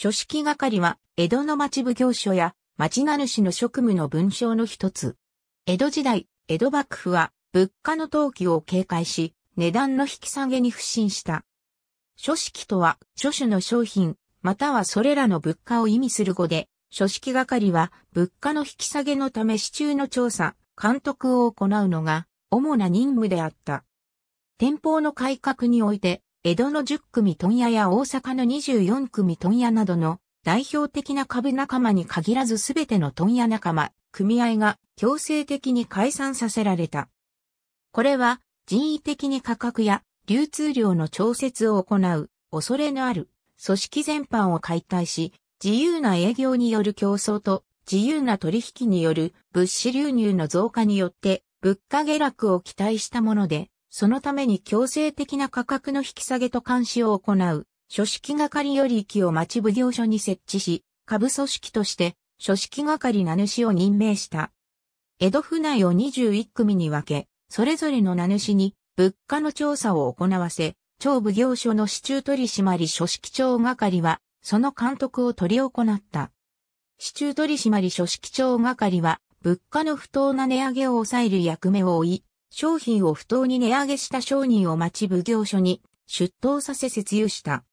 書式係は、江戸の町奉行所や、町名主の職務の文章の一つ。江戸時代、江戸幕府は、物価の投機を警戒し、値段の引き下げに不信した。書式とは、書種の商品、またはそれらの物価を意味する語で、書式係は、物価の引き下げのため市中の調査、監督を行うのが、主な任務であった。店舗の改革において、江戸の10組問屋や大阪の24組問屋などの代表的な株仲間に限らずすべての問屋仲間、組合が強制的に解散させられた。これは人為的に価格や流通量の調節を行う恐れのある組織全般を解体し、自由な営業による競争と自由な取引による物資流入の増加によって物価下落を期待したもので、そのために強制的な価格の引き下げと監視を行う、書式係より域を町奉行所に設置し、下部組織として、書式係名主を任命した。江戸府内を21組に分け、それぞれの名主に物価の調査を行わせ、町奉行所の市中取締書式長係は、その監督を取り行った。市中取締書式長係は、物価の不当な値上げを抑える役目を負い、商品を不当に値上げした商人を町奉行所に出頭させ説有した。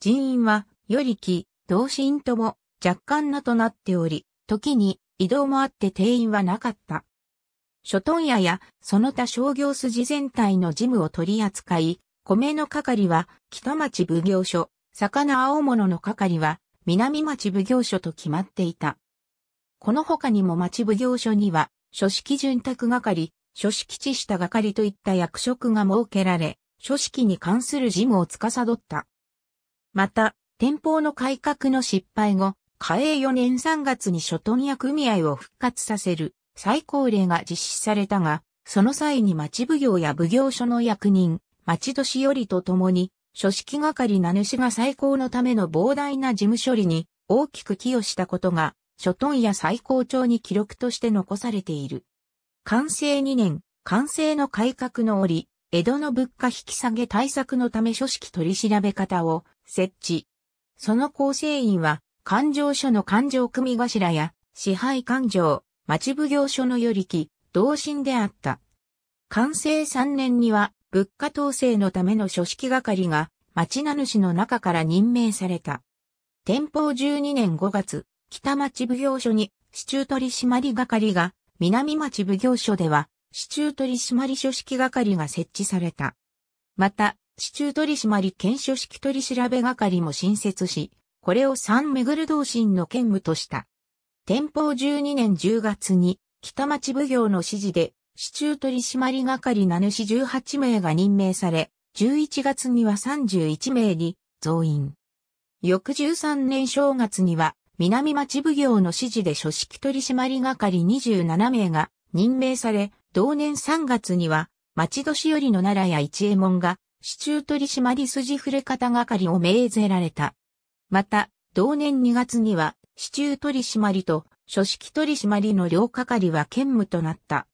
人員は、よりき、同心とも若干なとなっており、時に移動もあって定員はなかった。諸問屋やその他商業筋全体の事務を取り扱い、米の係は北町奉行所、魚青物の係は南町奉行所と決まっていた。この他にも町奉行所には、書式潤沢係、書式地下係といった役職が設けられ、書式に関する事務を司った。また、天保の改革の失敗後、嘉永4年3月に諸問屋組合を復活させる最高令が実施されたが、その際に町奉行や奉行所の役人、町年寄りと共に、書式係名主が最高のための膨大な事務処理に大きく寄与したことが、諸問屋最高長に記録として残されている。完成2年、完成の改革の折、江戸の物価引き下げ対策のため書式取り調べ方を設置。その構成員は、勘定所の勘定組頭や、支配勘定、町奉行所の与力、同心であった。完成3年には、物価統制のための書式係が、町名主の中から任命された。天保12年5月、北町奉行所に、市中取締係が南町奉行所では、市中取締書式係が設置された。また、市中取締県書式取調べ係も新設し、これを三巡る同心の兼務とした。天保12年10月に、北町奉行の指示で、市中取締係名主18名が任命され、11月には31名に増員。翌13年正月には南町奉行の指示で書式取締係27名が任命され、同年3月には、町年寄りの奈良や一右衛門が、市中取締筋触れ方係を命ぜられた。また、同年2月には、市中取締と書式取締の両係は兼務となった。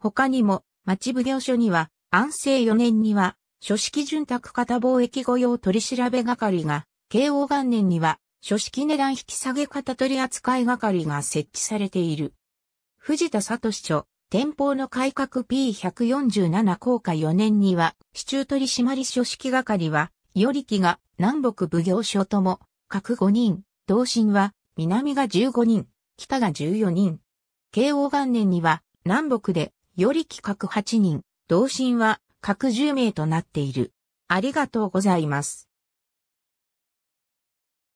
他にも、町奉行所には、安政4年には、書式潤沢型貿易御用取調べ係が、慶応元年には、書式値段引き下げ方取扱い係が設置されている。藤田聡書、店舗の改革 P147 効果4年には、市中取締書式係は、より機が南北奉行所とも、各5人、同心は、南が15人、北が14人。慶応元年には、南北で、より機各8人、同心は、各10名となっている。ありがとうございます。